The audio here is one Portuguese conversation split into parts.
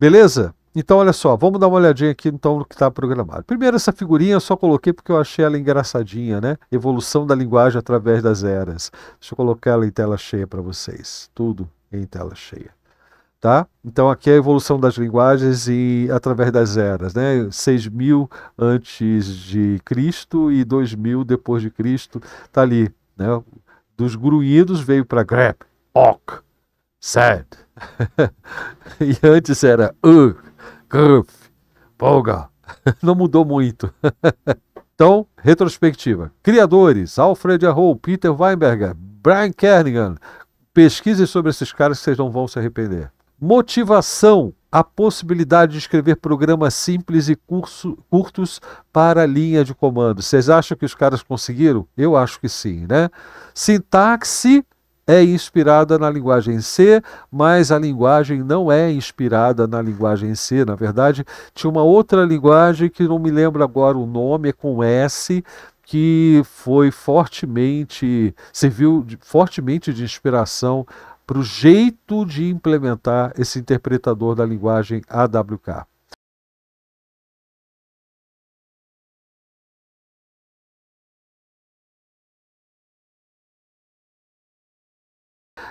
Beleza? Então, olha só, vamos dar uma olhadinha aqui então no que está programado. Primeiro, essa figurinha eu só coloquei porque eu achei ela engraçadinha, né? Evolução da linguagem através das eras. Deixa eu colocar ela em tela cheia para vocês. Tudo em tela cheia. Tá? Então, aqui é a evolução das linguagens e através das eras, né? 6.000 antes de Cristo e 2.000 depois de Cristo. está ali, né? Dos grunhidos veio para grep, ok, sad. e antes era ugh, gruff, polga. Não mudou muito. então, retrospectiva. Criadores, Alfred Arrow, Peter Weinberger, Brian Kernigan. Pesquise sobre esses caras que vocês não vão se arrepender. Motivação, a possibilidade de escrever programas simples e curso, curtos para a linha de comando. Vocês acham que os caras conseguiram? Eu acho que sim, né? Sintaxe, é inspirada na linguagem C, mas a linguagem não é inspirada na linguagem C. Na verdade, tinha uma outra linguagem que não me lembro agora o nome, é com S, que foi fortemente, serviu de, fortemente de inspiração para o jeito de implementar esse interpretador da linguagem AWK.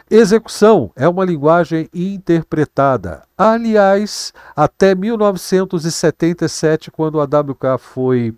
Execução é uma linguagem interpretada. Aliás, até 1977, quando o AWK foi,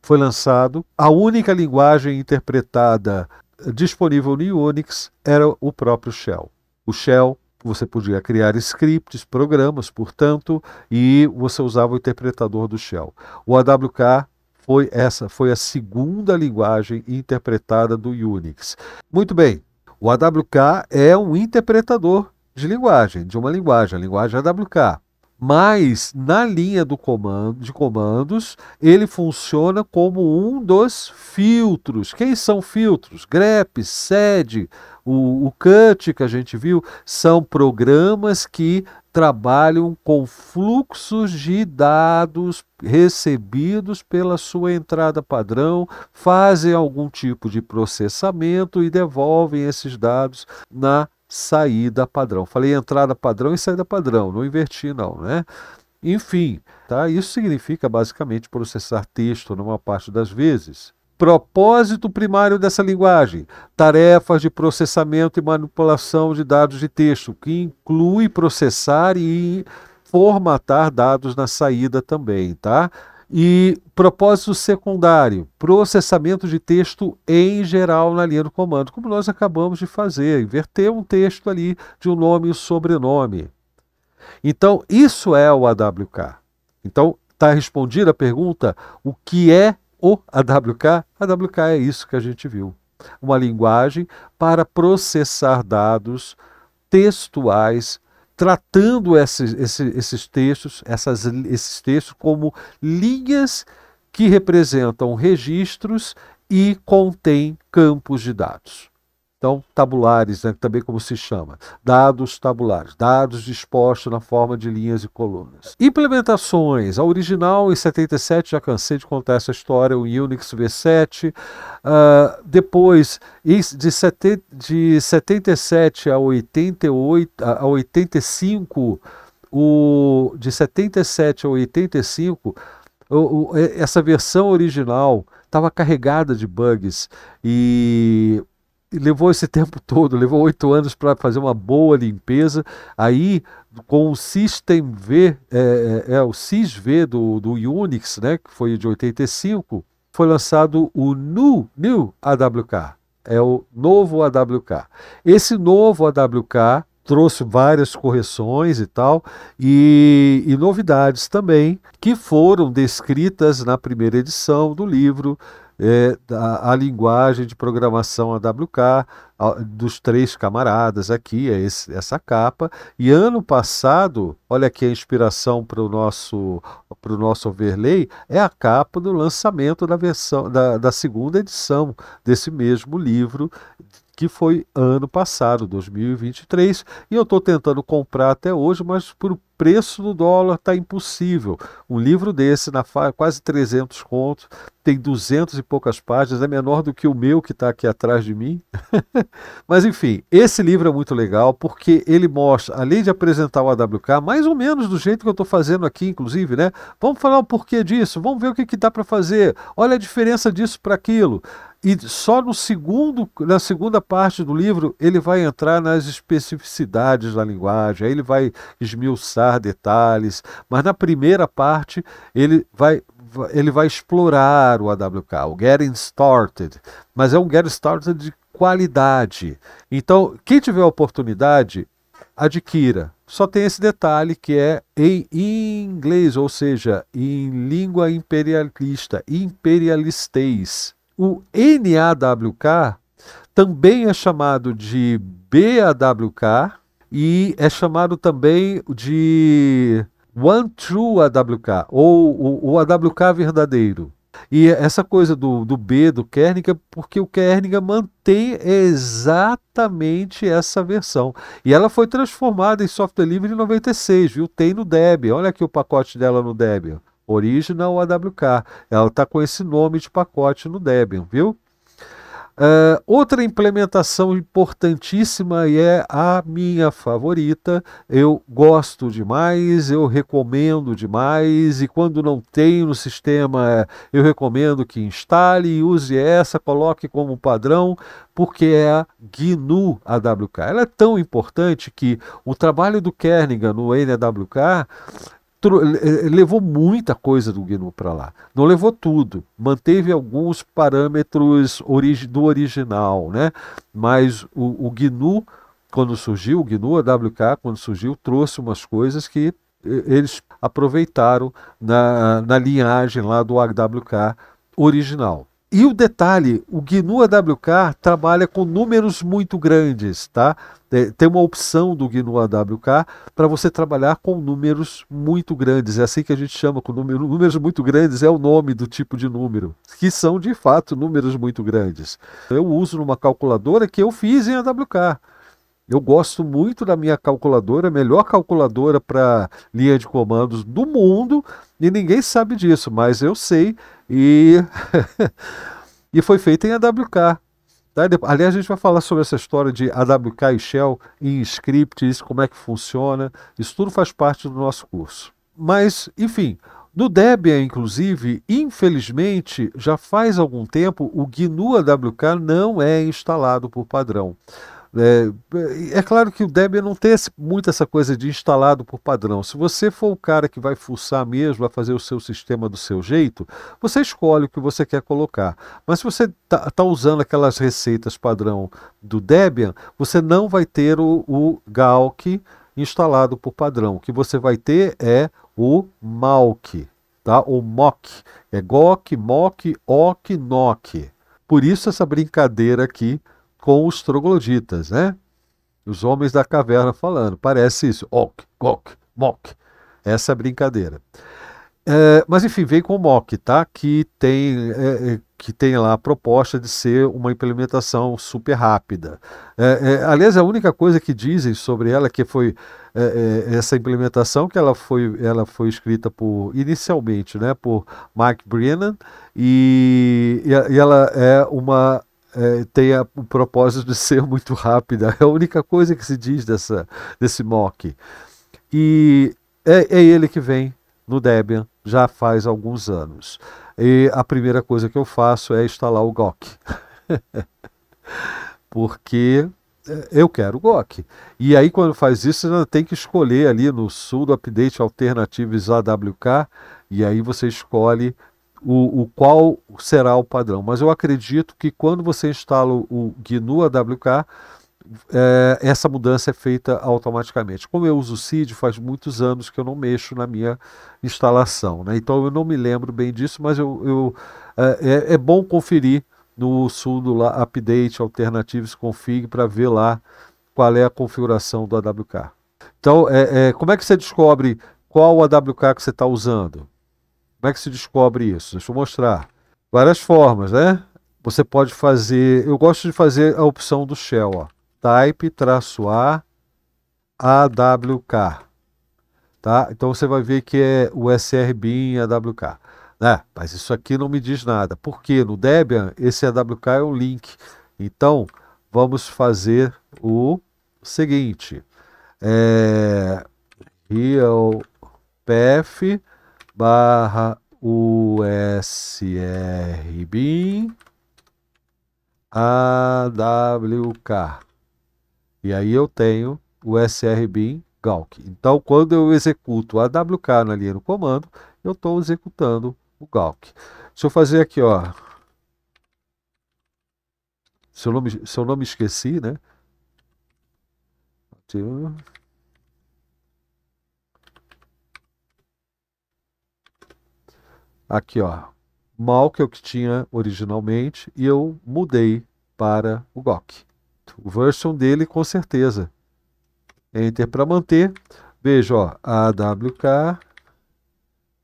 foi lançado, a única linguagem interpretada eh, disponível no Unix era o próprio Shell. O Shell você podia criar scripts, programas, portanto, e você usava o interpretador do Shell. O AWK foi essa, foi a segunda linguagem interpretada do Unix. Muito bem, o AWK é um interpretador de linguagem, de uma linguagem, a linguagem é AWK. Mas na linha do comando, de comandos, ele funciona como um dos filtros. Quem são filtros? grep, sed, o, o CUT que a gente viu, são programas que trabalham com fluxos de dados recebidos pela sua entrada padrão, fazem algum tipo de processamento e devolvem esses dados na saída padrão. Falei entrada padrão e saída padrão, não inverti não, né? Enfim, tá? Isso significa basicamente processar texto numa parte das vezes. Propósito primário dessa linguagem: tarefas de processamento e manipulação de dados de texto, que inclui processar e formatar dados na saída também, tá? E propósito secundário, processamento de texto em geral na linha do comando, como nós acabamos de fazer, inverter um texto ali de um nome e sobrenome. Então, isso é o AWK. Então, está respondida a pergunta: o que é o AWK? AWK é isso que a gente viu. Uma linguagem para processar dados textuais, tratando esses, esses, esses textos, essas, esses textos como linhas que representam registros e contém campos de dados. Então, tabulares, né, também como se chama, dados tabulares, dados dispostos na forma de linhas e colunas. Implementações, a original em 77, já cansei de contar essa história, o Unix V7. Uh, ah, depois, de, sete, de 77 a, 88, a 85, o, de 77 a 85, o, o, essa versão original estava carregada de bugs e levou esse tempo todo, levou oito anos para fazer uma boa limpeza. Aí, com o System V, é, é, é o SysV do, do Unix, né, que foi de 85, foi lançado o new, new AWK, é o novo AWK. Esse novo AWK trouxe várias correções e tal, e, e novidades também, que foram descritas na primeira edição do livro é, a, a, linguagem de programação AWK a, dos três camaradas aqui, é esse, essa capa. E ano passado, olha aqui a inspiração para o nosso, nosso overlay, é a capa do lançamento da versão da, da segunda edição desse mesmo livro que foi ano passado, 2023, e eu estou tentando comprar até hoje, mas por preço do dólar está impossível. Um livro desse, na quase 300 contos, tem 200 e poucas páginas, é menor do que o meu que está aqui atrás de mim. Mas enfim, esse livro é muito legal porque ele mostra, além de apresentar o AWK, mais ou menos do jeito que eu estou fazendo aqui, inclusive, né? Vamos falar o porquê disso, vamos ver o que, que dá para fazer, olha a diferença disso para aquilo. E só no segundo, na segunda parte do livro, ele vai entrar nas especificidades da linguagem, aí ele vai esmiuçar dar detalhes, mas na primeira parte ele vai, ele vai explorar o AWK, o Getting Started, mas é um Getting Started de qualidade. Então, quem tiver a oportunidade, adquira. Só tem esse detalhe que é em inglês, ou seja, em língua imperialista, imperialistês. O NAWK também é chamado de BAWK, e é chamado também de One True AWK, ou o, o AWK verdadeiro. E essa coisa do, do B, do Kernigan, porque o Kernigan mantém exatamente essa versão. E ela foi transformada em software livre em 96, viu? Tem no Debian. Olha aqui o pacote dela no Debian. Original AWK. Ela está com esse nome de pacote no Debian, viu? Uh, outra implementação importantíssima e é a minha favorita. Eu gosto demais, eu recomendo demais, e quando não tem no sistema, eu recomendo que instale, e use essa, coloque como padrão, porque é a GNU AWK. Ela é tão importante que o trabalho do Kernigan no NAWK eh, eh, levou muita coisa do GNU para lá. Não levou tudo, manteve alguns parâmetros do original, né? Mas o, o, GNU, quando surgiu, o GNU AWK, quando surgiu, trouxe umas coisas que eh, eles aproveitaram na, na linhagem lá do AWK original. E o detalhe, o GNU AWK trabalha com números muito grandes, tá? É, tem uma opção do GNU AWK para você trabalhar com números muito grandes. É assim que a gente chama, com número, números muito grandes é o nome do tipo de número, que são de fato números muito grandes. Eu uso numa calculadora que eu fiz em AWK. Eu gosto muito da minha calculadora, a melhor calculadora para linha de comandos do mundo, e ninguém sabe disso, mas eu sei e e foi feita em AWK. Tá? Aliás, a gente vai falar sobre essa história de AWK e Shell em scripts, como é que funciona. Isso tudo faz parte do nosso curso. Mas, enfim, no Debian, inclusive, infelizmente, já faz algum tempo o GNU AWK não é instalado por padrão. É, é, claro que o Debian não tem esse, muito essa coisa de instalado por padrão. Se você for o cara que vai fuçar mesmo, vai fazer o seu sistema do seu jeito, você escolhe o que você quer colocar. Mas se você está tá usando aquelas receitas padrão do Debian, você não vai ter o, o Galk instalado por padrão. O que você vai ter é o Malk, tá? O Mock. É Gok, Mock, Ok, Nok. Por isso essa brincadeira aqui com os trogloditas, né? Os homens da caverna falando. Parece isso. Ok, ok, mok. Essa é brincadeira. É, mas enfim, vem com o mok, tá? Que tem, é, é, que tem lá a proposta de ser uma implementação super rápida. É, é aliás, a única coisa que dizem sobre ela que foi essa implementação que ela foi, ela foi escrita por inicialmente, né, por Mike Brennan e, e ela é uma é, tem o propósito de ser muito rápida. É a única coisa que se diz dessa, desse mock. E é, é ele que vem no Debian já faz alguns anos. E a primeira coisa que eu faço é instalar o GOC. Porque é, eu quero o GOC. E aí, quando faz isso, você tem que escolher ali no sul do Update Alternatives AWK. E aí você escolhe o, o, qual será o padrão. Mas eu acredito que quando você instala o GNU AWK, é, essa mudança é feita automaticamente. Como eu uso o CID, faz muitos anos que eu não mexo na minha instalação. Né? Então eu não me lembro bem disso, mas eu, eu é, é, é bom conferir no sudo lá, Update Alternatives Config para ver lá qual é a configuração do AWK. Então, é, é, como é que você descobre qual AWK que você está usando? Como é que se descobre isso? Deixa eu mostrar. Várias formas, né? Você pode fazer. Eu gosto de fazer a opção do shell, ó. Type-A AWK. Tá? Então você vai ver que é o SRBIN AWK. Né? Mas isso aqui não me diz nada, Por quê? no Debian esse AWK é um link. Então vamos fazer o seguinte: é, real path barra bin awk. E aí eu tenho o bin Galk. Então, quando eu executo AWK na linha do comando, eu estou executando o Galk. Se eu fazer aqui, ó. Se eu não me, se eu não me esqueci, né? aqui ó, mal que eu tinha originalmente e eu mudei para o GOC. O version dele com certeza. Enter para manter. Veja, ó, AWK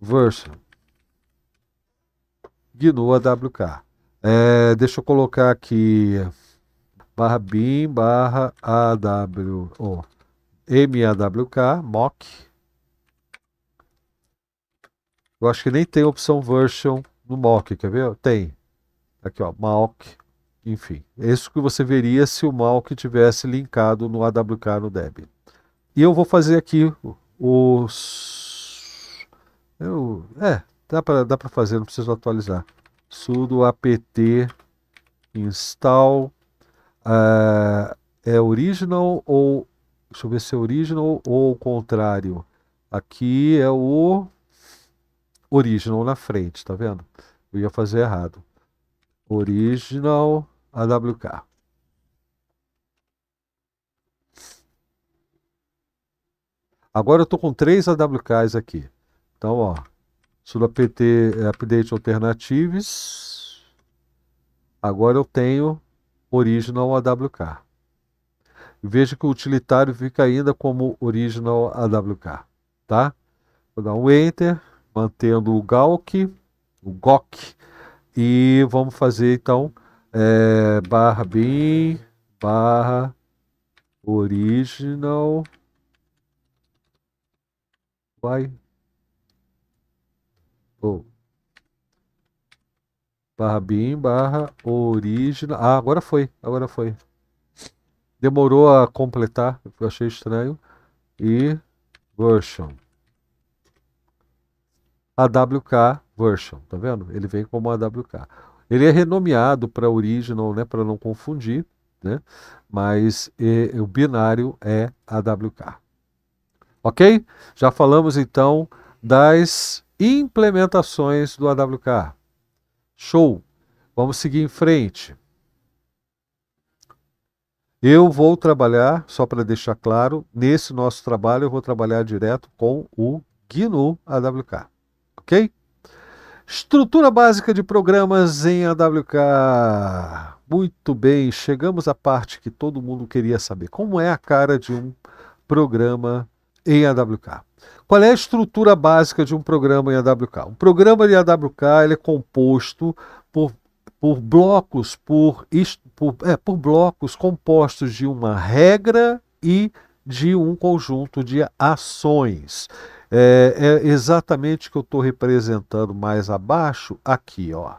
version. GNU AWK. É, deixa eu colocar aqui barra bin barra AW, oh, MAWK, mock eu acho que nem tem opção version no mock, quer ver? Tem. Aqui, ó, mock, enfim. É isso que você veria se o mock tivesse linkado no AWK no Debian. E eu vou fazer aqui os... Eu... É, dá para dá pra fazer, não preciso atualizar. sudo apt install uh, é original ou... Deixa eu ver se é original ou o contrário. Aqui é o original na frente, tá vendo? Eu ia fazer errado. Original AWK. Agora eu estou com três AWKs aqui. Então, ó, sudo apt, eh, update alternatives. Agora eu tenho original AWK. Veja que o utilitário fica ainda como original AWK, tá? Vou dar um enter mantendo o Galk, o GOK, e vamos fazer então é, barra bin barra original vai oh. barra bin barra original ah, agora foi agora foi demorou a completar eu achei estranho e version AWK version, tá vendo? Ele vem como AWK. Ele é renomeado para original, né, para não confundir, né? Mas e, o binário é AWK. OK? Já falamos então das implementações do AWK. Show. Vamos seguir em frente. Eu vou trabalhar, só para deixar claro, nesse nosso trabalho eu vou trabalhar direto com o GNU AWK ok? Estrutura básica de programas em AWK. Muito bem, chegamos à parte que todo mundo queria saber. Como é a cara de um programa em AWK? Qual é a estrutura básica de um programa em AWK? Um programa de AWK ele é composto por, por blocos, por, por, é, por blocos compostos de uma regra e de um conjunto de ações. É, é exatamente o que eu estou representando mais abaixo, aqui, ó,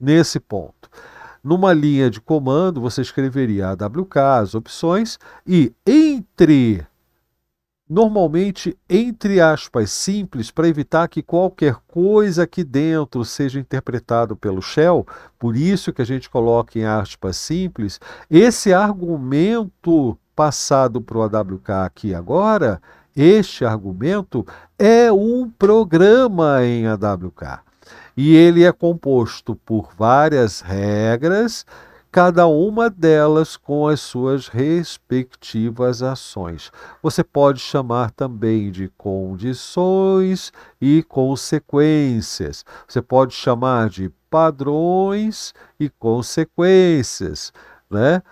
nesse ponto. Numa linha de comando, você escreveria AWK, as opções, e entre, normalmente entre aspas simples, para evitar que qualquer coisa aqui dentro seja interpretado pelo shell, por isso que a gente coloca em aspas simples, esse argumento passado para o AWK aqui agora, este argumento é um programa em AWK e ele é composto por várias regras, cada uma delas com as suas respectivas ações. Você pode chamar também de condições e consequências. Você pode chamar de padrões e consequências, né?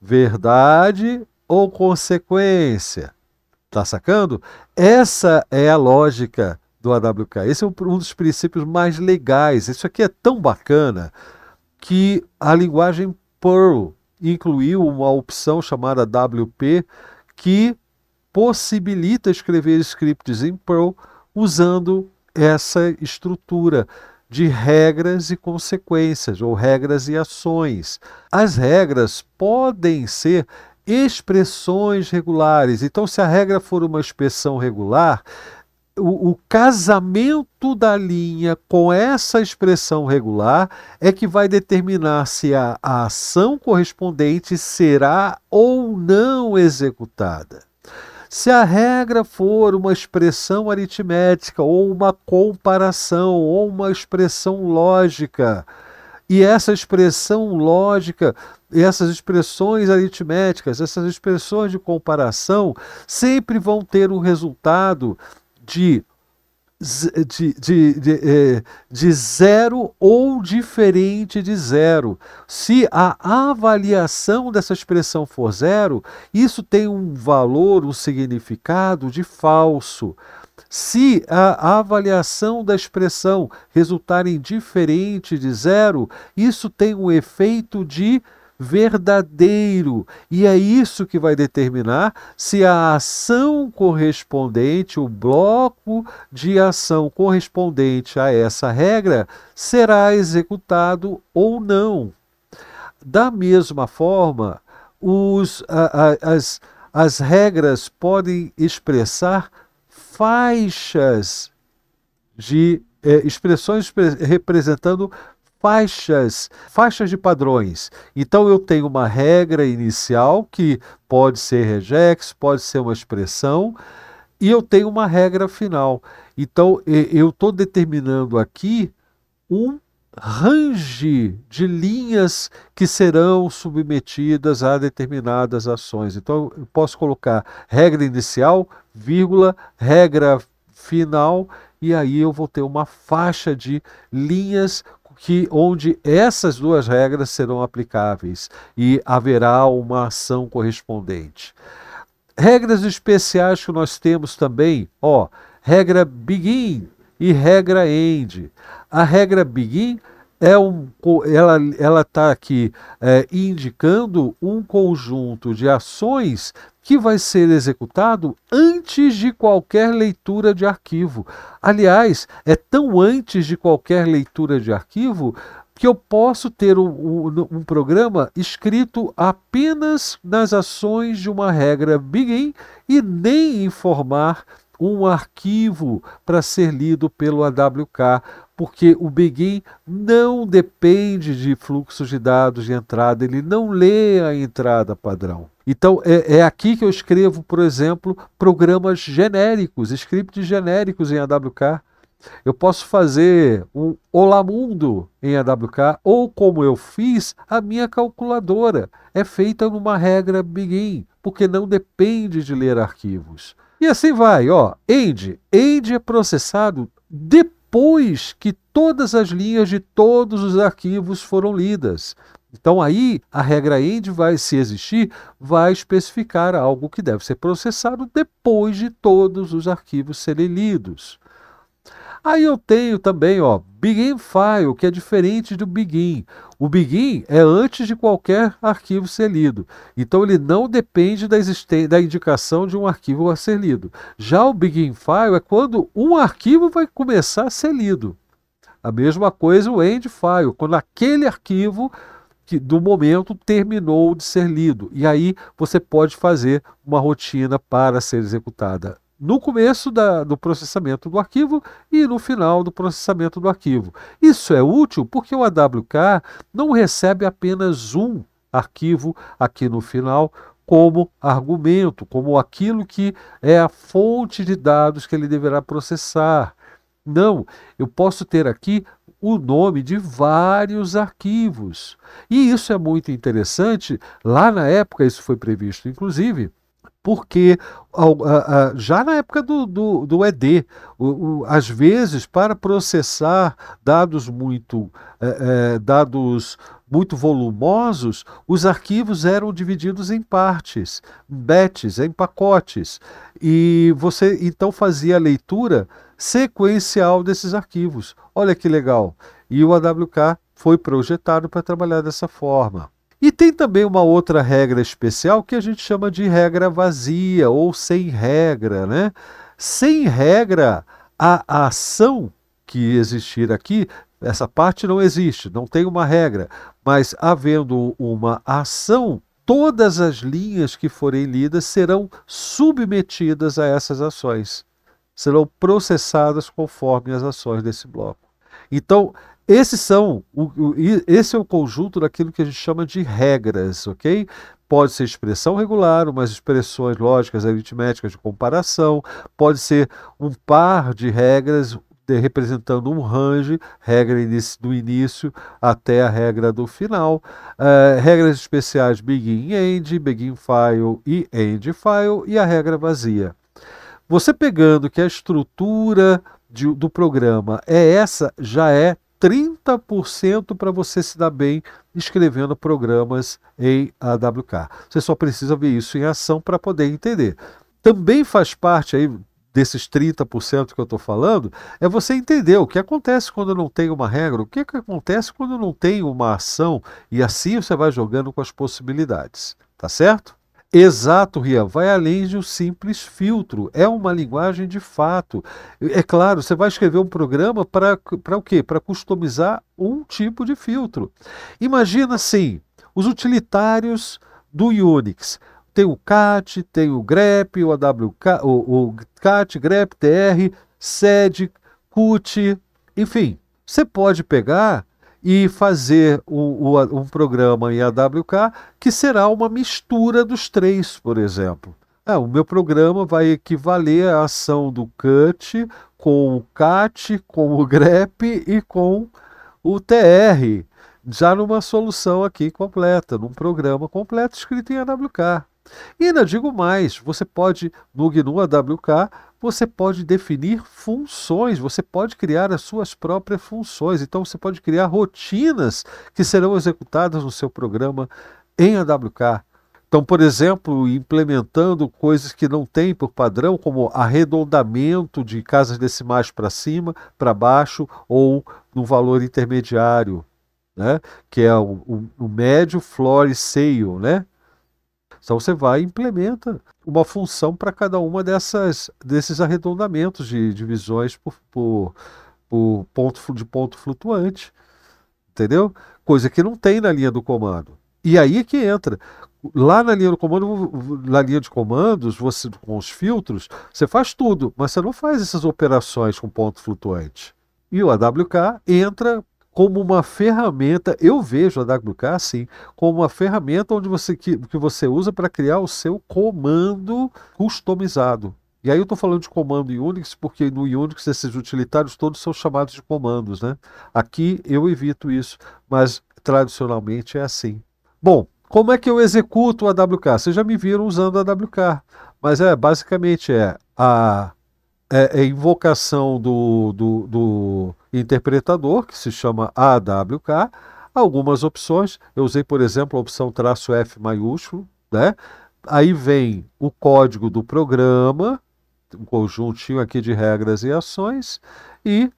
Verdade ou consequência, Tá sacando? Essa é a lógica do AWK. Esse é um, um dos princípios mais legais. Isso aqui é tão bacana que a linguagem Perl incluiu uma opção chamada WP que possibilita escrever scripts em Perl usando essa estrutura de regras e consequências, ou regras e ações. As regras podem ser expressões regulares. Então, se a regra for uma expressão regular, o, o, casamento da linha com essa expressão regular é que vai determinar se a, a ação correspondente será ou não executada. Se a regra for uma expressão aritmética, ou uma comparação, ou uma expressão lógica, e essa expressão lógica essas expressões aritméticas, essas expressões de comparação, sempre vão ter um resultado de, de, de, de, é, de zero ou diferente de zero. Se a avaliação dessa expressão for zero, isso tem um valor, um significado de falso. Se a avaliação da expressão resultar em diferente de zero, isso tem um efeito de verdadeiro. E é isso que vai determinar se a ação correspondente, o bloco de ação correspondente a essa regra, será executado ou não. Da mesma forma, os, a, a, as, as regras podem expressar faixas de é, expressões representando faixas, faixas de padrões. Então eu tenho uma regra inicial que pode ser regex, pode ser uma expressão, e eu tenho uma regra final. Então eu estou determinando aqui um range de linhas que serão submetidas a determinadas ações. Então eu posso colocar regra inicial, vírgula, regra final e aí eu vou ter uma faixa de linhas que onde essas duas regras serão aplicáveis e haverá uma ação correspondente. Regras especiais que nós temos também, ó, regra begin e regra end. A regra begin é um, ela ela está aqui é, indicando um conjunto de ações que vai ser executado antes de qualquer leitura de arquivo. Aliás, é tão antes de qualquer leitura de arquivo que eu posso ter um, um, um programa escrito apenas nas ações de uma regra begin e nem informar um arquivo para ser lido pelo AWK, porque o Begin não depende de fluxos de dados de entrada, ele não lê a entrada padrão. Então, é, é, aqui que eu escrevo, por exemplo, programas genéricos, scripts genéricos em AWK. Eu posso fazer um Olá Mundo em AWK, ou como eu fiz, a minha calculadora. É feita numa regra Begin, porque não depende de ler arquivos. E assim vai, ó. End. End é processado depois que todas as linhas de todos os arquivos foram lidas. Então aí a regra end vai, se existir, vai especificar algo que deve ser processado depois de todos os arquivos serem lidos. Aí eu tenho também, ó, begin file, que é diferente do begin. O begin é antes de qualquer arquivo ser lido. Então ele não depende da, da indicação de um arquivo a ser lido. Já o begin file é quando um arquivo vai começar a ser lido. A mesma coisa o end file, quando aquele arquivo que do momento terminou de ser lido. E aí você pode fazer uma rotina para ser executada no começo da, do processamento do arquivo e no final do processamento do arquivo. Isso é útil porque o AWK não recebe apenas um arquivo aqui no final como argumento, como aquilo que é a fonte de dados que ele deverá processar. Não, eu posso ter aqui o nome de vários arquivos. E isso é muito interessante. Lá na época, isso foi previsto, inclusive, porque já na época do, do, do ED, às vezes, para processar dados muito, é, é, dados muito volumosos, os arquivos eram divididos em partes, em batches, em pacotes. E você então fazia a leitura sequencial desses arquivos. Olha que legal! E o AWK foi projetado para trabalhar dessa forma. E tem também uma outra regra especial que a gente chama de regra vazia ou sem regra, né? Sem regra, a ação que existir aqui, essa parte não existe, não tem uma regra, mas havendo uma ação, todas as linhas que forem lidas serão submetidas a essas ações serão processadas conforme as ações desse bloco. Então, esses são o, o, esse é o conjunto daquilo que a gente chama de regras, ok? Pode ser expressão regular, umas expressões lógicas, aritméticas de comparação, pode ser um par de regras de, representando um range, regra inicio, do início até a regra do final, uh, regras especiais begin end, begin file e end file e a regra vazia. Você pegando que a estrutura de, do programa é essa, já é 30% para você se dar bem escrevendo programas em AWK. Você só precisa ver isso em ação para poder entender. Também faz parte aí desses 30% que eu estou falando, é você entender o que acontece quando não tem uma regra, o que, que acontece quando não tem uma ação, e assim você vai jogando com as possibilidades, tá certo? Exato, Rian. Vai além de um simples filtro. É uma linguagem de fato. É claro, você vai escrever um programa para o quê? Para customizar um tipo de filtro. Imagina assim: os utilitários do Unix. Tem o CAT, tem o grep, o AWK, o, o CAT, grep, TR, SED, CUT, enfim. Você pode pegar e fazer o, o, um programa em AWK que será uma mistura dos três, por exemplo. É, o meu programa vai equivaler à ação do CUT com o CAT, com o GREP e com o TR, já numa solução aqui completa, num programa completo escrito em AWK. E ainda digo mais, você pode no GNU AWK você pode definir funções, você pode criar as suas próprias funções. Então você pode criar rotinas que serão executadas no seu programa em AWK. Então, por exemplo, implementando coisas que não tem por padrão, como arredondamento de casas decimais para cima, para baixo ou no valor intermediário, né? que é o, o, o médio, flor e Né? Então você vai e implementa uma função para cada uma dessas desses arredondamentos de divisões por, por, por, ponto de ponto flutuante, entendeu? Coisa que não tem na linha do comando. E aí que entra. Lá na linha do comando, na linha de comandos, você com os filtros, você faz tudo, mas você não faz essas operações com ponto flutuante. E o AWK entra como uma ferramenta, eu vejo a AWK assim, como uma ferramenta onde você, que, que você usa para criar o seu comando customizado. E aí eu estou falando de comando em Unix, porque no Unix esses utilitários todos são chamados de comandos, né? Aqui eu evito isso, mas tradicionalmente é assim. Bom, como é que eu executo o AWK? Vocês já me viram usando o AWK, mas é basicamente é a é, é invocação do, do, do interpretador, que se chama AWK, algumas opções. Eu usei, por exemplo, a opção traço F maiúsculo, né? Aí vem o código do programa, um conjuntinho aqui de regras e ações, e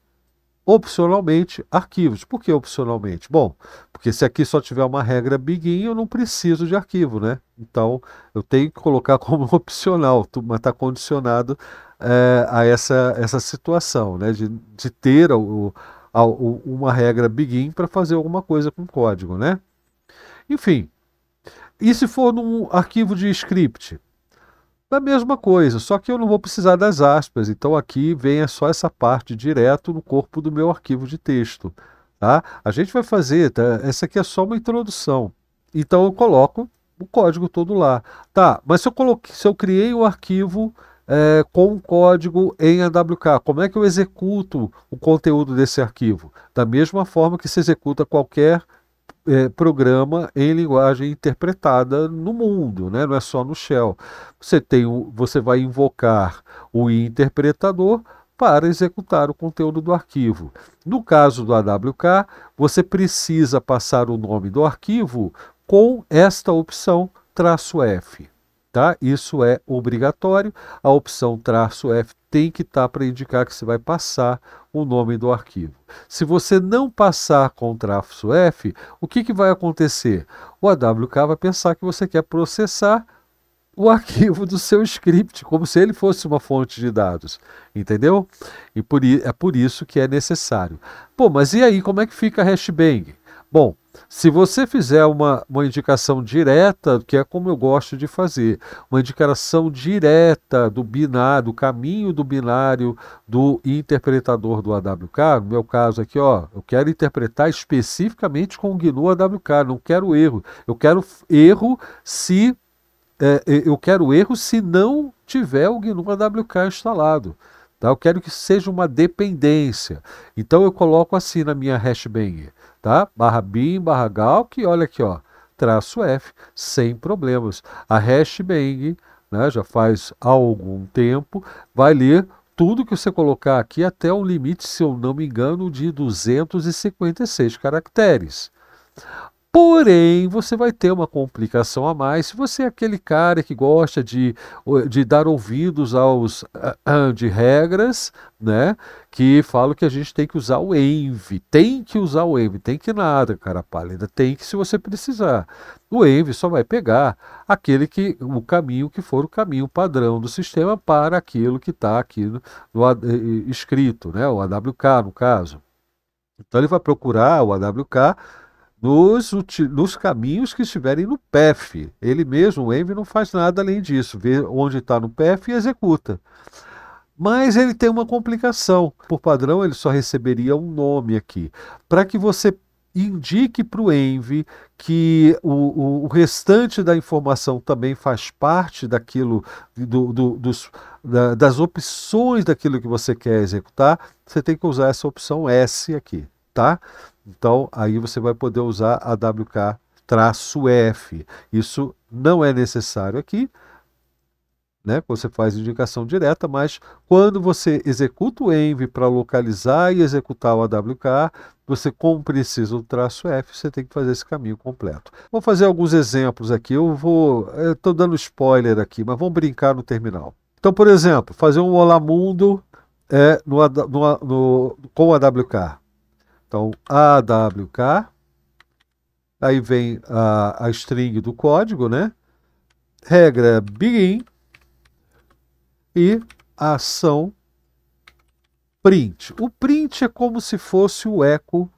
opcionalmente arquivos. Por que opcionalmente? Bom, porque se aqui só tiver uma regra biguinho, eu não preciso de arquivo, né? Então, eu tenho que colocar como opcional, mas está condicionado é, a essa, essa situação, né? de, de ter o, a o, uma regra begin para fazer alguma coisa com código. Né? Enfim, e se for num arquivo de script? A mesma coisa, só que eu não vou precisar das aspas, então aqui vem é só essa parte direto no corpo do meu arquivo de texto. Tá? A gente vai fazer, tá? essa aqui é só uma introdução. Então eu coloco o código todo lá. Tá, mas se eu coloquei, se eu criei o um arquivo é, com o código em AWK. Como é que eu executo o conteúdo desse arquivo? Da mesma forma que se executa qualquer é, programa em linguagem interpretada no mundo, né? não é só no Shell. Você, tem o, você vai invocar o interpretador para executar o conteúdo do arquivo. No caso do AWK, você precisa passar o nome do arquivo com esta opção traço F. Tá? Isso é obrigatório. A opção traço F tem que estar tá para indicar que você vai passar o nome do arquivo. Se você não passar com traço F, o que, que vai acontecer? O AWK vai pensar que você quer processar o arquivo do seu script, como se ele fosse uma fonte de dados, entendeu? E por, é por isso que é necessário. Pô, mas e aí, como é que fica a hashbang? Bom, se você fizer uma, uma indicação direta, que é como eu gosto de fazer, uma indicação direta do binário, do caminho do binário do interpretador do AWK, no meu caso aqui, ó, eu quero interpretar especificamente com o GNU AWK, não quero erro. Eu quero erro se é, é, eu quero erro se não tiver o GNU AWK instalado. Tá? Eu quero que seja uma dependência. Então eu coloco assim na minha hashbang tá? Barra bin, barra gal, que olha aqui, ó, traço F, sem problemas. A hashbang, né, já faz algum tempo, vai ler tudo que você colocar aqui até um limite, se eu não me engano, de 256 caracteres. Porém, você vai ter uma complicação a mais se você é aquele cara que gosta de, de dar ouvidos aos ah, ah, de regras, né? Que falam que a gente tem que usar o Envy. Tem que usar o Envy, tem que nada, cara pálida. Tem que se você precisar. O Envy só vai pegar aquele que o caminho que for o caminho padrão do sistema para aquilo que está aqui no, no, eh, escrito, né? O AWK, no caso. Então ele vai procurar o AWK nos, nos caminhos que estiverem no PEF. Ele mesmo, o Envy, não faz nada além disso, vê onde está no PEF e executa. Mas ele tem uma complicação. Por padrão, ele só receberia um nome aqui. Para que você indique para o Envy que o, o, o, restante da informação também faz parte daquilo, do, do, dos, da, das opções daquilo que você quer executar, você tem que usar essa opção S aqui, tá? Então, aí você vai poder usar a WK-F. Isso não é necessário aqui, né? Você faz indicação direta, mas quando você executa o env para localizar e executar o AWK, você como precisa do traço F, você tem que fazer esse caminho completo. Vou fazer alguns exemplos aqui. Eu vou, estou dando spoiler aqui, mas vamos brincar no terminal. Então, por exemplo, fazer um Olá Mundo é, no, no, no, com AWK. Então, AWK. Aí vem a, a string do código, né? Regra begin e ação print. O print é como se fosse o eco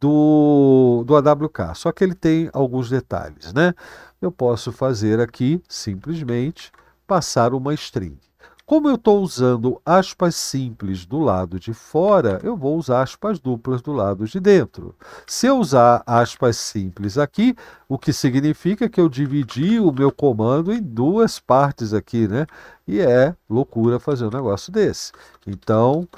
do, do AWK, só que ele tem alguns detalhes, né? Eu posso fazer aqui simplesmente passar uma string. Como eu estou usando aspas simples do lado de fora, eu vou usar aspas duplas do lado de dentro. Se eu usar aspas simples aqui, o que significa que eu dividi o meu comando em duas partes aqui, né? E é loucura fazer um negócio desse. Então,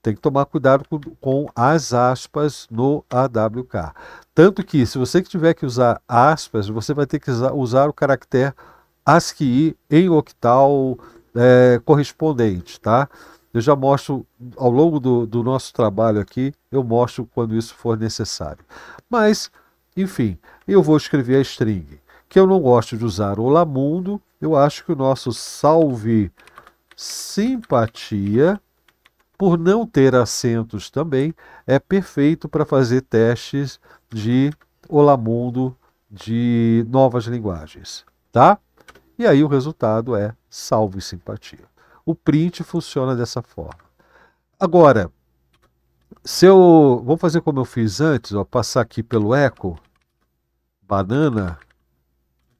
tem que tomar cuidado com, com, as aspas no AWK. Tanto que, se você tiver que usar aspas, você vai ter que usar, usar o caractere ASCII em octal, é, correspondente, tá? Eu já mostro ao longo do, do nosso trabalho aqui, eu mostro quando isso for necessário. Mas, enfim, eu vou escrever a string, que eu não gosto de usar o lamundo, eu acho que o nosso salve simpatia, por não ter acentos também, é perfeito para fazer testes de olamundo de novas linguagens, tá? E aí o resultado é salvo e simpatia. O print funciona dessa forma. Agora, se eu. Vou fazer como eu fiz antes, ó, passar aqui pelo eco, banana,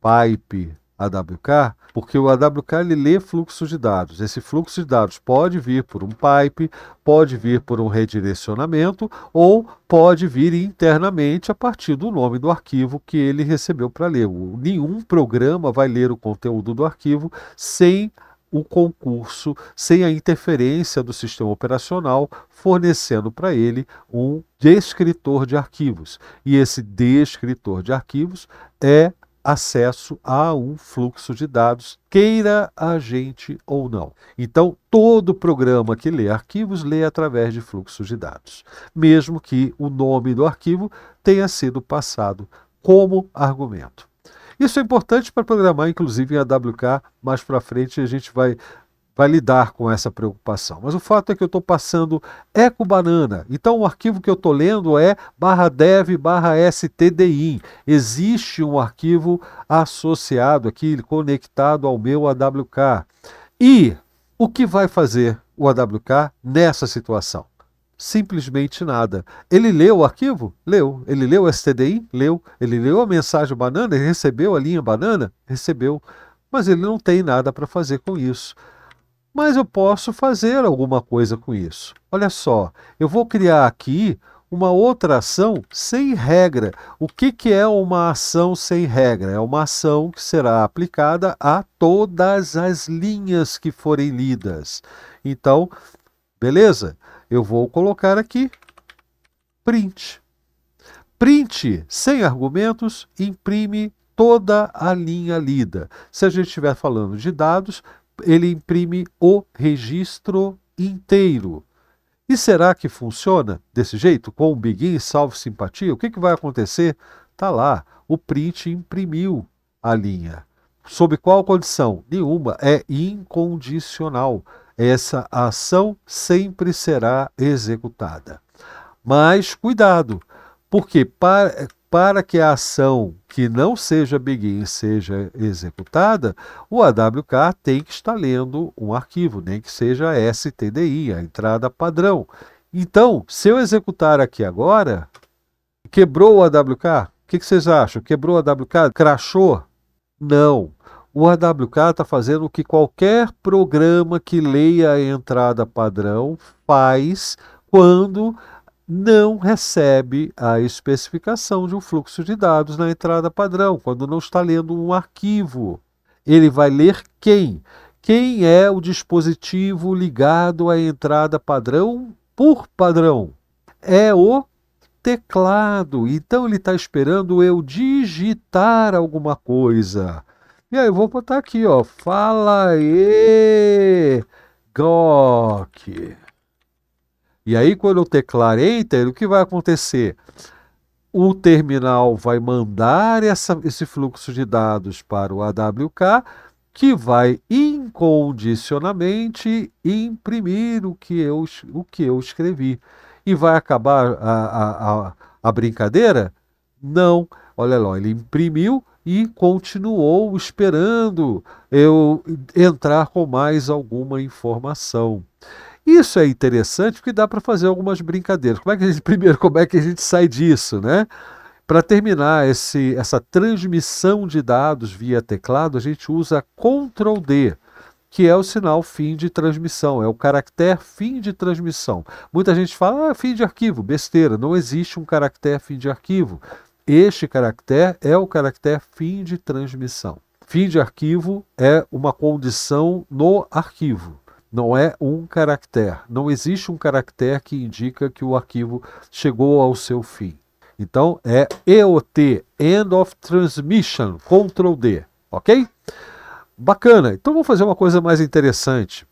pipe, AWK, porque o AWK ele lê fluxo de dados. Esse fluxo de dados pode vir por um pipe, pode vir por um redirecionamento ou pode vir internamente a partir do nome do arquivo que ele recebeu para ler. Nenhum programa vai ler o conteúdo do arquivo sem o concurso, sem a interferência do sistema operacional, fornecendo para ele um descritor de arquivos. E esse descritor de arquivos é acesso a um fluxo de dados, queira a gente ou não. Então, todo programa que lê arquivos lê através de fluxos de dados, mesmo que o nome do arquivo tenha sido passado como argumento. Isso é importante para programar, inclusive em AWK. Mais para frente a gente vai Vai lidar com essa preocupação. Mas o fato é que eu estou passando Eco Banana. Então o arquivo que eu estou lendo é barra dev barra stdin. Existe um arquivo associado aqui, conectado ao meu AWK. E o que vai fazer o AWK nessa situação? Simplesmente nada. Ele leu o arquivo? Leu. Ele leu o STDI? Leu. Ele leu a mensagem banana? Ele recebeu a linha banana? Recebeu. Mas ele não tem nada para fazer com isso mas eu posso fazer alguma coisa com isso. Olha só, eu vou criar aqui uma outra ação sem regra. O que, que é uma ação sem regra? É uma ação que será aplicada a todas as linhas que forem lidas. Então, beleza? Eu vou colocar aqui print. Print sem argumentos, imprime toda a linha lida. Se a gente estiver falando de dados, ele imprime o registro inteiro. E será que funciona desse jeito? Com o Begin salve simpatia? O que, que vai acontecer? Tá lá, o print imprimiu a linha. Sob qual condição? Nenhuma, é incondicional. Essa ação sempre será executada. Mas cuidado, porque para, para que a ação que não seja begin seja executada, o AWK tem que estar lendo um arquivo, nem que seja a STDI, a entrada padrão. Então, se eu executar aqui agora, quebrou o AWK? O que, que vocês acham? Quebrou o AWK? Crashou? Não. O AWK está fazendo o que qualquer programa que leia a entrada padrão faz quando não recebe a especificação de um fluxo de dados na entrada padrão, quando não está lendo um arquivo. Ele vai ler quem? Quem é o dispositivo ligado à entrada padrão por padrão? É o teclado. Então ele está esperando eu digitar alguma coisa. E aí eu vou botar aqui, ó, fala e gok. E aí, quando eu teclar enter, o que vai acontecer? O terminal vai mandar essa, esse fluxo de dados para o AWK, que vai incondicionalmente imprimir o que eu, o que eu escrevi. E vai acabar a, a, a, a brincadeira? Não. Olha lá, ele imprimiu, e continuou esperando eu entrar com mais alguma informação. Isso é interessante porque dá para fazer algumas brincadeiras. Como é que a gente, primeiro, como é que a gente sai disso, né? Para terminar esse, essa transmissão de dados via teclado, a gente usa Ctrl D, que é o sinal fim de transmissão, é o caractere fim de transmissão. Muita gente fala ah, fim de arquivo, besteira, não existe um caractere fim de arquivo. Este caractere é o caractere fim de transmissão. Fim de arquivo é uma condição no arquivo, não é um caractere. Não existe um caractere que indica que o arquivo chegou ao seu fim. Então é EOT, End of Transmission, Ctrl D, ok? Bacana. Então vamos fazer uma coisa mais interessante.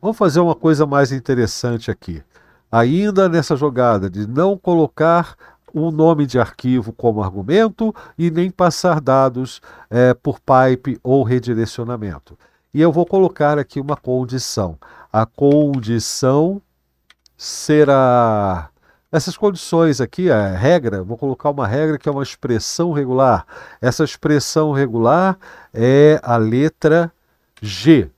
Vamos fazer uma coisa mais interessante aqui. Ainda nessa jogada de não colocar um nome de arquivo como argumento e nem passar dados é, por pipe ou redirecionamento. E eu vou colocar aqui uma condição. A condição será. Essas condições aqui, a regra, vou colocar uma regra que é uma expressão regular. Essa expressão regular é a letra G.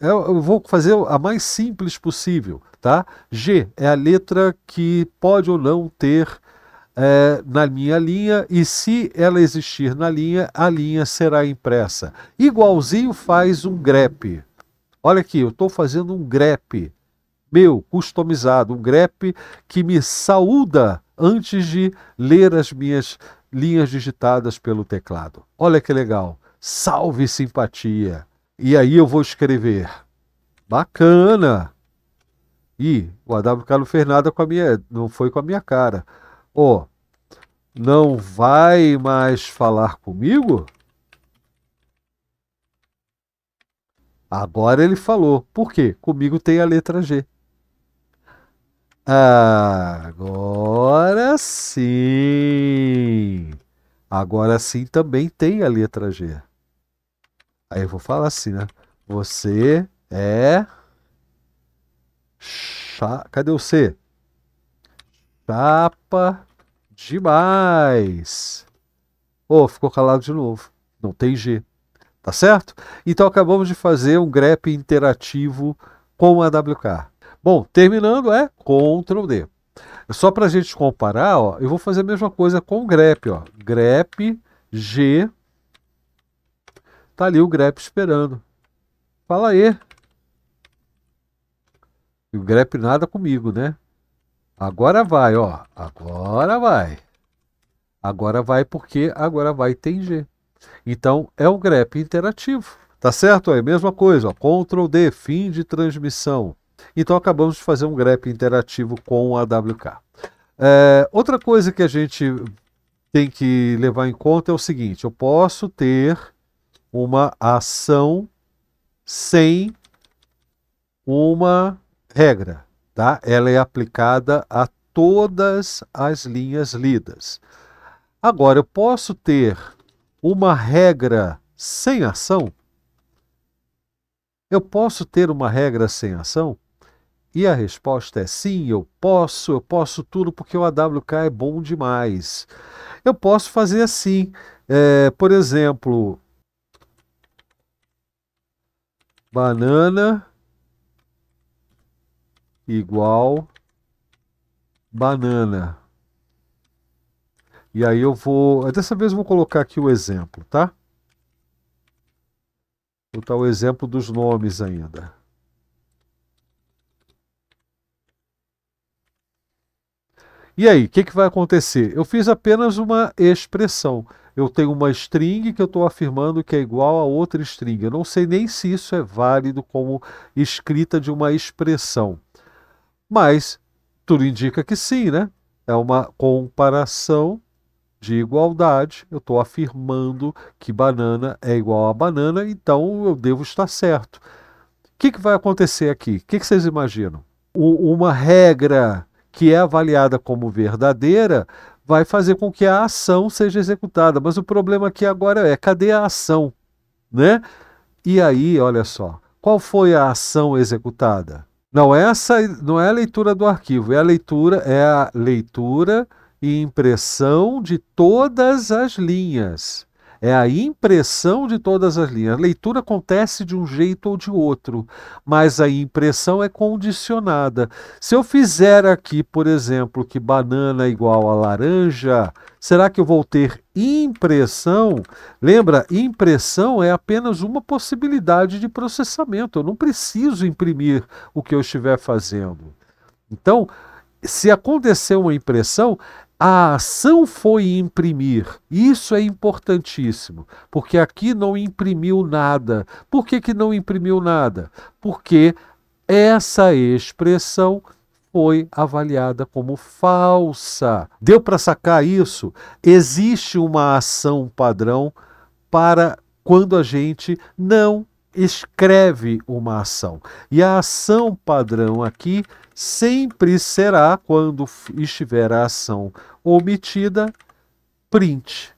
É, eu vou fazer a mais simples possível, tá? G é a letra que pode ou não ter é, na minha linha, e se ela existir na linha, a linha será impressa. Igualzinho faz um grep Olha aqui, eu estou fazendo um grep meu, customizado, um grep que me saúda antes de ler as minhas linhas digitadas pelo teclado. Olha que legal. Salve simpatia. E aí eu vou escrever. Bacana. E o não fez Fernanda com a minha, não foi com a minha cara. Oh, não vai mais falar comigo? Agora ele falou. Por quê? Comigo tem a letra G. Agora sim. Agora sim também tem a letra G. Aí eu vou falar assim, né? Você é. Cadê o C? Chapa demais. Oh, ficou calado de novo. Não tem G. Tá certo? Então acabamos de fazer um grep interativo com a WK. Bom, terminando é Ctrl D. Só para a gente comparar, ó, eu vou fazer a mesma coisa com o grep. Ó. Grep G. Tá ali o grep esperando. Fala aí. E o grep nada comigo, né? Agora vai, ó. Agora vai. Agora vai porque agora vai tem G. Então é um grep interativo. Tá certo? É a mesma coisa. Ó. Ctrl D, fim de transmissão. Então acabamos de fazer um grep interativo com a WK. É, outra coisa que a gente tem que levar em conta é o seguinte: eu posso ter uma ação sem uma regra tá? ela é aplicada a todas as linhas lidas. Agora, eu posso ter uma regra sem ação? Eu posso ter uma regra sem ação? E a resposta é sim, eu posso, eu posso tudo porque o AWK é bom demais. Eu posso fazer assim, é, por exemplo, banana igual banana. E aí eu vou, dessa vez eu vou colocar aqui o exemplo, tá? Vou botar o exemplo dos nomes ainda. E aí, o que, que vai acontecer? Eu fiz apenas uma expressão. Eu tenho uma string que eu estou afirmando que é igual a outra string. Eu não sei nem se isso é válido como escrita de uma expressão. Mas tudo indica que sim, né? É uma comparação de igualdade. Eu estou afirmando que banana é igual a banana, então eu devo estar certo. O que, que vai acontecer aqui? O que, que vocês imaginam? O, uma regra que é avaliada como verdadeira vai fazer com que a ação seja executada. Mas o problema aqui agora é cadê a ação? Né? E aí, olha só, qual foi a ação executada? Não, essa não é a leitura do arquivo, é a leitura, é a leitura e impressão de todas as linhas é a impressão de todas as linhas. A leitura acontece de um jeito ou de outro, mas a impressão é condicionada. Se eu fizer aqui, por exemplo, que banana é igual a laranja, será que eu vou ter impressão? Lembra, impressão é apenas uma possibilidade de processamento. Eu não preciso imprimir o que eu estiver fazendo. Então, se acontecer uma impressão, a ação foi imprimir. Isso é importantíssimo, porque aqui não imprimiu nada. Por que, que não imprimiu nada? Porque essa expressão foi avaliada como falsa. Deu para sacar isso? Existe uma ação padrão para quando a gente não escreve uma ação. E a ação padrão aqui sempre será, quando estiver a ação omitida, print.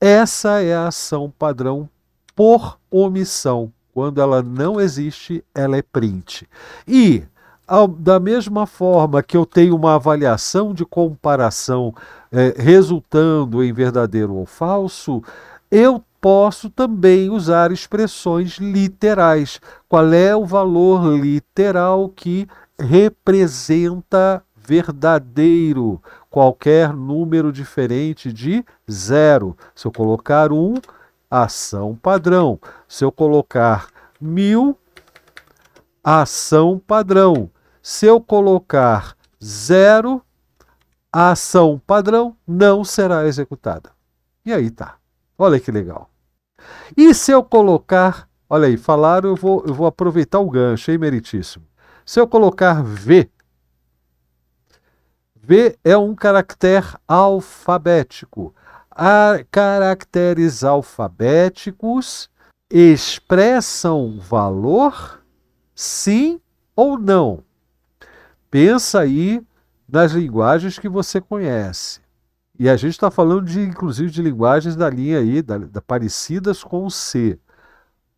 Essa é a ação padrão por omissão. Quando ela não existe, ela é print. E, ao, da mesma forma que eu tenho uma avaliação de comparação eh, resultando em verdadeiro ou falso, eu posso também usar expressões literais. Qual é o valor literal que representa verdadeiro qualquer número diferente de zero. Se eu colocar um, ação padrão. Se eu colocar mil, ação padrão. Se eu colocar zero, a ação padrão não será executada. E aí tá. Olha que legal. E se eu colocar, olha aí, falaram, eu vou, eu vou aproveitar o gancho, hein, meritíssimo. Se eu colocar V, V é um caractere alfabético. A caracteres alfabéticos expressam valor, sim ou não. Pensa aí nas linguagens que você conhece. E a gente está falando, de, inclusive, de linguagens da linha aí, da, da parecidas com o C.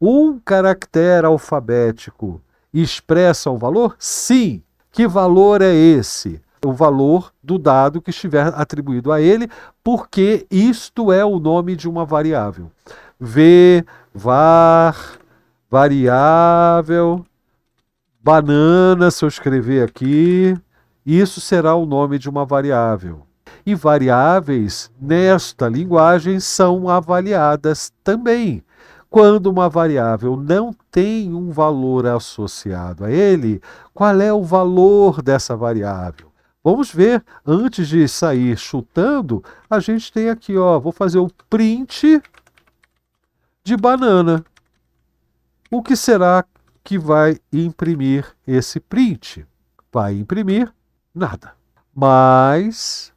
Um caractere alfabético expressa um valor? Sim. Que valor é esse? O valor do dado que estiver atribuído a ele, porque isto é o nome de uma variável. V, var, variável, banana, se eu escrever aqui, isso será o nome de uma variável. E variáveis nesta linguagem são avaliadas também. Quando uma variável não tem um valor associado a ele, qual é o valor dessa variável? Vamos ver, antes de sair chutando, a gente tem aqui, ó, vou fazer o print de banana. O que será que vai imprimir esse print? Vai imprimir nada. Mas,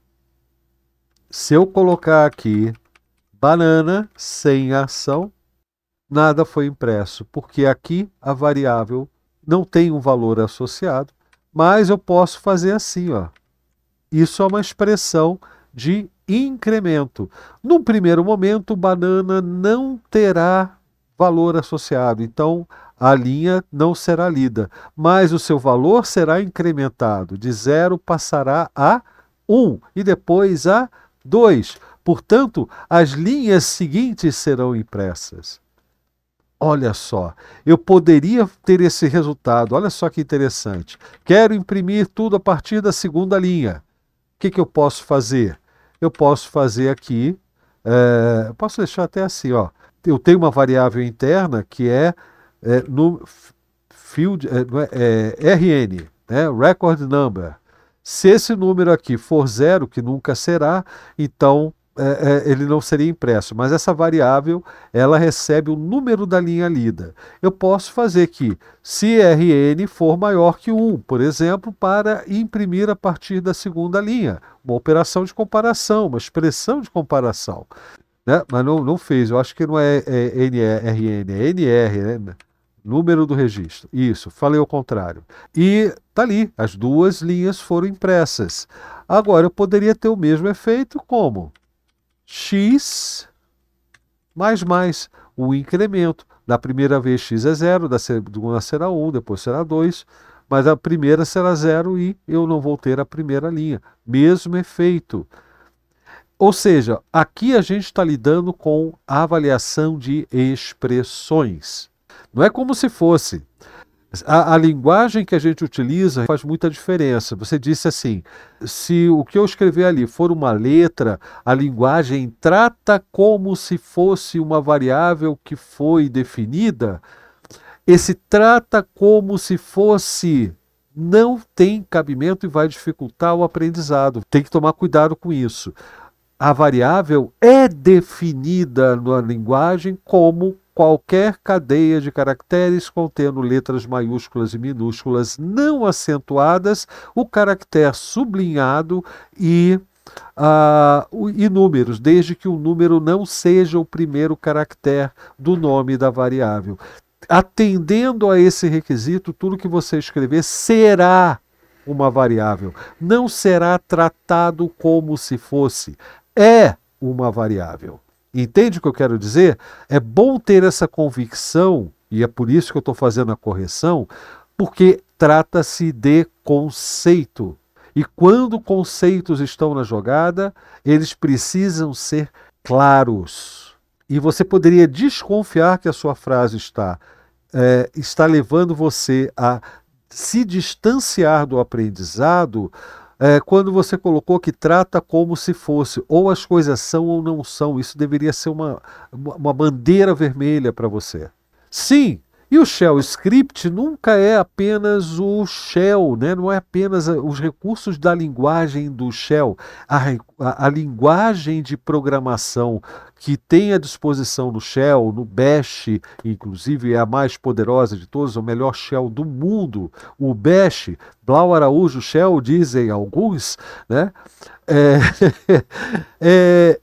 se eu colocar aqui banana sem ação, nada foi impresso, porque aqui a variável não tem um valor associado, mas eu posso fazer assim, ó. Isso é uma expressão de incremento. Num primeiro momento, banana não terá valor associado, então a linha não será lida, mas o seu valor será incrementado, de zero passará a 1 e depois a 2. Portanto, as linhas seguintes serão impressas. Olha só, eu poderia ter esse resultado. Olha só que interessante. Quero imprimir tudo a partir da segunda linha. O que, que eu posso fazer? Eu posso fazer aqui, é, posso deixar até assim, ó. Eu tenho uma variável interna que é, é no field, eh, é, RN, né? Record Number. Se esse número aqui for zero, que nunca será, então é, é, ele não seria impresso, mas essa variável ela recebe o número da linha lida. Eu posso fazer que, se Rn for maior que 1, por exemplo, para imprimir a partir da segunda linha, uma operação de comparação, uma expressão de comparação. Né? Mas não, não fez, eu acho que não é, é NRN, é NR, né? número do registro. Isso, falei o contrário. E tá ali, as duas linhas foram impressas. Agora eu poderia ter o mesmo efeito como x mais mais o incremento. Da primeira vez x é zero, da segunda será 1, um, depois será 2, mas a primeira será zero e eu não vou ter a primeira linha. Mesmo efeito. Ou seja, aqui a gente está lidando com a avaliação de expressões. Não é como se fosse a, a, linguagem que a gente utiliza faz muita diferença. Você disse assim: se o que eu escrever ali for uma letra, a linguagem trata como se fosse uma variável que foi definida. Esse trata como se fosse não tem cabimento e vai dificultar o aprendizado. Tem que tomar cuidado com isso. A variável é definida na linguagem como qualquer cadeia de caracteres contendo letras maiúsculas e minúsculas não acentuadas, o caractere sublinhado e uh, e números, desde que o número não seja o primeiro caractere do nome da variável. Atendendo a esse requisito, tudo que você escrever será uma variável, não será tratado como se fosse. É uma variável. Entende o que eu quero dizer? É bom ter essa convicção, e é por isso que eu estou fazendo a correção, porque trata-se de conceito. E quando conceitos estão na jogada, eles precisam ser claros. E você poderia desconfiar que a sua frase está, é, está levando você a se distanciar do aprendizado é, quando você colocou que trata como se fosse, ou as coisas são ou não são, isso deveria ser uma, uma bandeira vermelha para você. Sim, e o shell script nunca é apenas o shell, né? não é apenas os recursos da linguagem do shell. A, a, a linguagem de programação que tem à disposição no shell, no bash, inclusive é a mais poderosa de todos, o melhor shell do mundo, o bash, Blau Araújo, shell, dizem alguns, né? é, é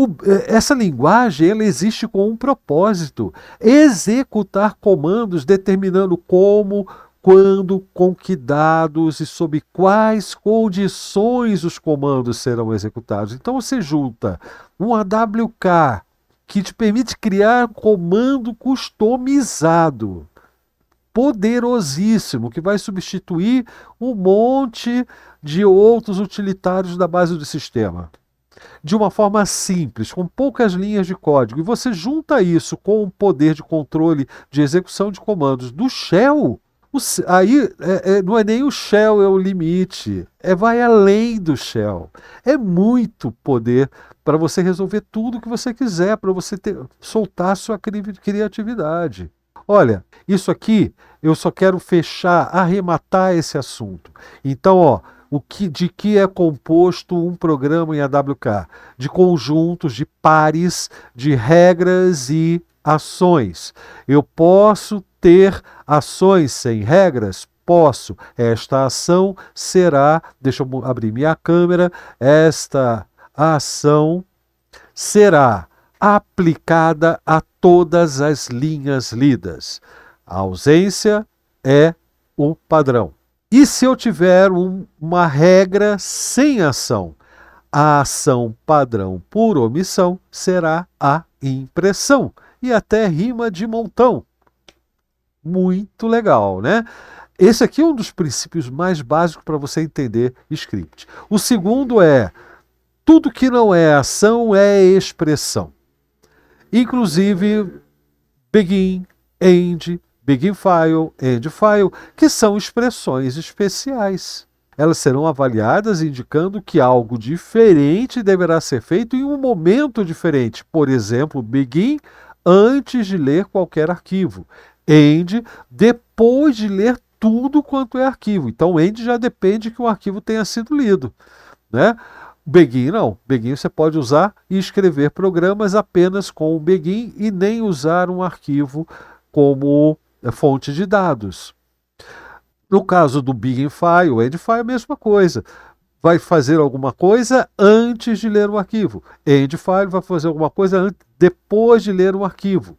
o, é, essa linguagem ela existe com um propósito: executar comandos determinando como, quando, com que dados e sob quais condições os comandos serão executados. Então você junta um AWK que te permite criar um comando customizado poderosíssimo que vai substituir um monte de outros utilitários da base do sistema de uma forma simples, com poucas linhas de código, e você junta isso com o poder de controle de execução de comandos do shell, o, aí é, é, não é nem o shell é o limite, é vai além do shell. É muito poder para você resolver tudo que você quiser, para você ter, soltar sua cri criatividade. Olha, isso aqui eu só quero fechar, arrematar esse assunto. Então, ó, o que, de que é composto um programa em AWK? De conjuntos, de pares, de regras e ações. Eu posso ter ações sem regras? Posso. Esta ação será, deixa eu abrir minha câmera, esta ação será aplicada a todas as linhas lidas. A ausência é o padrão. E se eu tiver um, uma regra sem ação? A ação padrão por omissão será a impressão. E até rima de montão. Muito legal, né? Esse aqui é um dos princípios mais básicos para você entender script. O segundo é: tudo que não é ação é expressão. Inclusive, begin, end, begin File, End File, que são expressões especiais. Elas serão avaliadas indicando que algo diferente deverá ser feito em um momento diferente, por exemplo, begin antes de ler qualquer arquivo, end depois de ler tudo quanto é arquivo. Então, end já depende que o arquivo tenha sido lido, né? Begin não. Begin você pode usar e escrever programas apenas com o begin e nem usar um arquivo como é fonte de dados. No caso do File, o EndFi é a mesma coisa. Vai fazer alguma coisa antes de ler o arquivo. file vai fazer alguma coisa depois de ler o arquivo.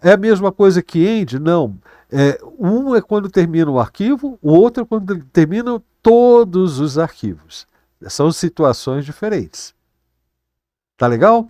É a mesma coisa que end? Não. É, um é quando termina o arquivo, o outro é quando terminam todos os arquivos. São situações diferentes. Tá legal?